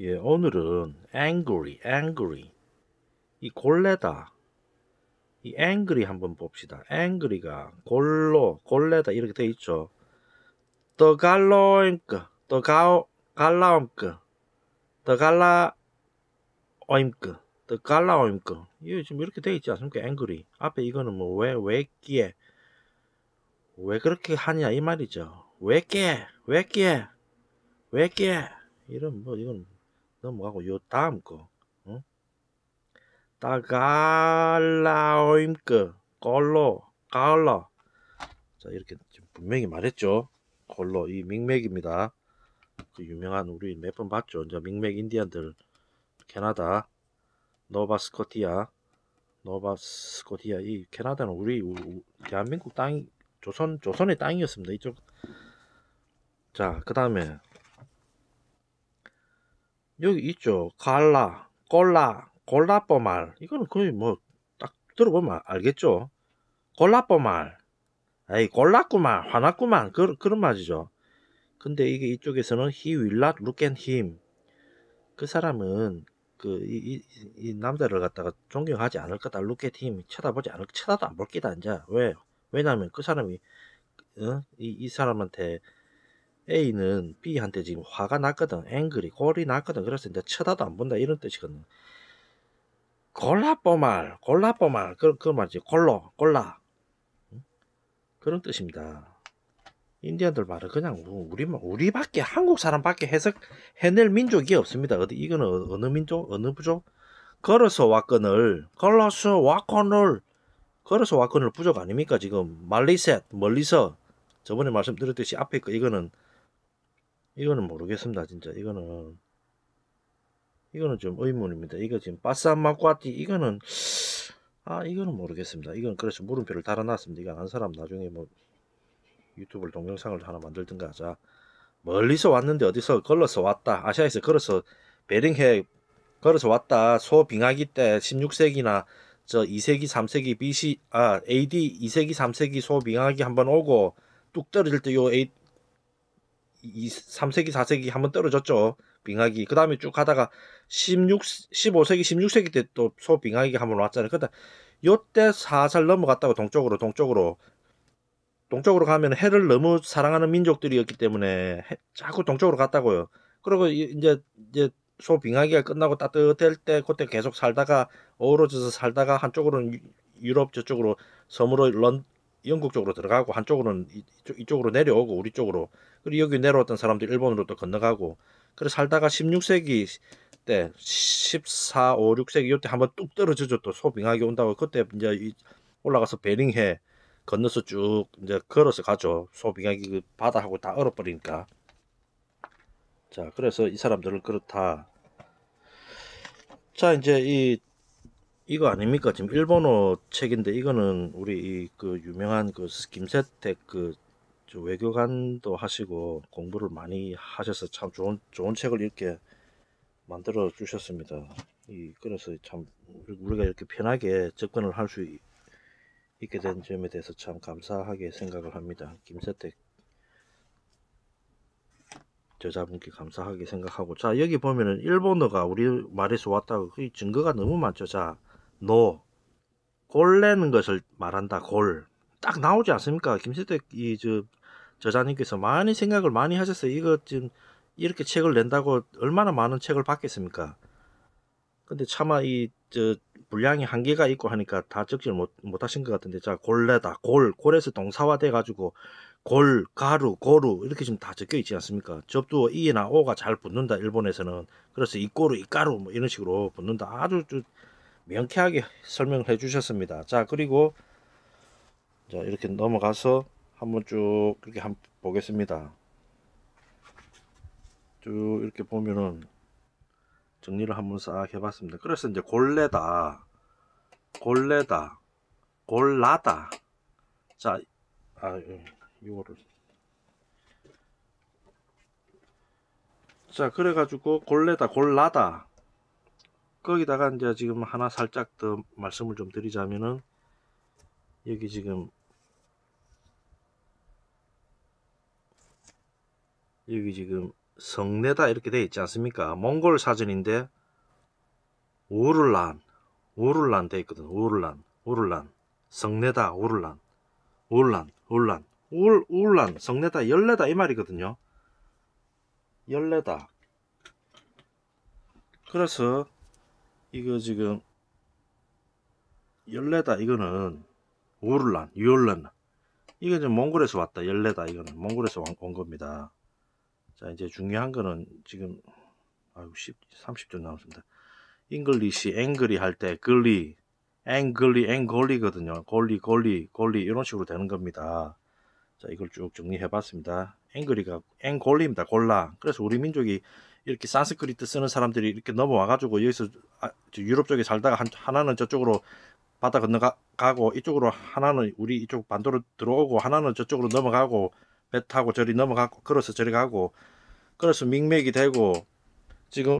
예, 오늘은 angry, angry. 이 골레다. 이 angry 한번 봅시다. angry가 골로, 골레다 이렇게 돼 있죠. 더 갈로임크, 더 가오, 갈라옴크, 더 갈라, 오임크, 더 갈라 오임크. 이게 지금 이렇게 돼 있지 않습니까? angry. 앞에 이거는 뭐, 왜, 왜 끼에. 왜 그렇게 하냐, 이 말이죠. 왜 끼에, 왜 끼에, 왜 끼에. 이런, 뭐, 이건 넘어가고 요 다음 거다갈라오임크 어? 꼴로 깔라 자 이렇게 지금 분명히 말했죠 걸로이 밍맥입니다 그 유명한 우리 몇 번 봤죠 이제 밍맥 인디언들 캐나다 노바스코티아 노바스코티아 이 캐나다는 우리, 우리 대한민국 땅이 조선 조선의 땅이었습니다 이쪽 자 그 다음에 여기 있죠. 갈라, 골라, 골라뽀말. 이거는 거의 뭐 딱 들어보면 알겠죠. 골라뽀말. 에이, 골랐구만, 화났구만. 그, 그런 말이죠. 근데 이게 이쪽에서는 he will not look at him. 그 사람은 그, 이, 이, 이 남자를 갖다가 존경하지 않을 거다. look at him. 쳐다보지 않을, 쳐다도 안 볼 기다, 이 왜? 왜냐면 그 사람이, 어? 이, 이 사람한테 A는 B한테 지금 화가 났거든. 앵글이 골이 났거든. 그래서 이제 쳐다도 안 본다 이런 뜻이거든. 골라뽀말, 골라뽀말 그, 그 말이지. 골로, 골라. 응? 그런 뜻입니다. 인디언들 말은 그냥 우리 우리밖에 한국 사람밖에 해석 해낼 민족이 없습니다. 어디 이거는 어, 어느 민족 어느 부족 걸어서 왔건을 걸어서 왔건을 걸어서 왔건을 부족 아닙니까 지금 말리셋 멀리서 저번에 말씀드렸듯이 앞에 거 이거는 이거는 모르겠습니다. 진짜 이거는 이거는 좀 의문입니다. 이거 지금 바싸마과띠 이거는 아 이거는 모르겠습니다. 이건 그래서 물음표를 달아놨습니다. 이거 아는 사람 나중에 뭐 유튜브 동영상을 하나 만들든가 하자. 멀리서 왔는데 어디서 걸러서 왔다. 아시아에서 걸어서 베링해 걸어서 왔다. 소빙하기 때 16세기나 저 2세기, 3세기 BC 아 AD 2세기, 3세기 소빙하기 한번 오고 뚝 떨어질 때요 이 3세기, 4세기 한번 떨어졌죠. 빙하기. 그 다음에 쭉 가다가 16, 15세기, 16세기 때 또 소빙하기 한번 왔잖아요. 그때 요때 사살 넘어갔다고 동쪽으로, 동쪽으로. 동쪽으로 가면 해를 너무 사랑하는 민족들이었기 때문에 해, 자꾸 동쪽으로 갔다고요. 그리고 이제, 이제 소빙하기가 끝나고 따뜻할 때 그때 계속 살다가 어우러져서 살다가 한쪽으로는 유럽 저쪽으로 섬으로 런, 영국 쪽으로 들어가고 한쪽으로는 이쪽, 이쪽으로 내려오고 우리 쪽으로 그리고 여기 내려왔던 사람들이 일본으로 또 건너가고 그래 살다가 16세기 때 14, 5, 6세기 이때 한번 뚝 떨어져서 또 소빙하게 온다고 그때 이제 올라가서 베링해 건너서 쭉 이제 걸어서 가죠. 소빙하기 그 바다하고 다 얼어버리니까. 자, 그래서 이 사람들은 그렇다. 자, 이제 이 이거 아닙니까? 지금 일본어 책인데 이거는 우리 이 그 유명한 그 김세택 그 외교관도 하시고 공부를 많이 하셔서 참 좋은, 좋은 책을 이렇게 만들어 주셨습니다. 이, 그래서 참 우리가 이렇게 편하게 접근을 할 수 있게 된 점에 대해서 참 감사하게 생각을 합니다. 김세택 저자분께 감사하게 생각하고 자 여기 보면은 일본어가 우리 말에서 왔다고 그 증거가 너무 많죠 자노 골내는 것을 말한다 골 딱 나오지 않습니까 김세택 이저 저자님께서 많이 생각을 많이 하셨어요. 이거 지금 이렇게 책을 낸다고 얼마나 많은 책을 받겠습니까? 근데 차마 이저 분량이 한계가 있고 하니까 다 적질 못, 못 하신 것 같은데 자 골레다 골 골에서 동사화 돼 가지고 골 가루 고루 이렇게 지금 다 적혀 있지 않습니까 접두어 이나 오가 잘 붙는다 일본에서는 그래서 이 고루 이 가루 뭐 이런 식으로 붙는다 아주 좀 명쾌하게 설명을 해 주셨습니다 자 그리고 자 이렇게 넘어가서 한번 쭉 이렇게 한번 보겠습니다. 쭉 이렇게 보면은 정리를 한번 싹 해봤습니다. 그래서 이제 골레다, 골레다, 골라다. 자, 아, 예, 이거를. 자, 그래가지고 골레다, 골라다. 거기다가 이제 지금 하나 살짝 더 말씀을 좀 드리자면은 여기 지금 여기 지금 성내다 이렇게 돼 있지 않습니까? 몽골 사전인데 우를란우를란돼 있거든. 우를란우를란 성내다 우를란우를란우를란 올, 오를란 성내다 열내다 이 말이거든요. 열내다 그래서 이거 지금 열내다 이거는 우를란 유올란 이게 지금 몽골에서 왔다 열내다 이거는 몽골에서 온 겁니다. 자 이제 중요한 거는 지금 아유 10, 30점 남았습니다 잉글리시 앵그리 할 때 글리 앵글리 앵골리거든요 골리 골리 골리 이런 식으로 되는 겁니다 자 이걸 쭉 정리해 봤습니다 앵그리가 앵골리입니다 골라 그래서 우리 민족이 이렇게 산스크리트 쓰는 사람들이 이렇게 넘어와 가지고 여기서 아, 유럽 쪽에 살다가 한, 하나는 저쪽으로 바다 건너가고 이쪽으로 하나는 우리 이쪽 반도로 들어오고 하나는 저쪽으로 넘어가고 배 타고 저리 넘어가고 걸어서 저리 가고 그래서 밍맥이 되고 지금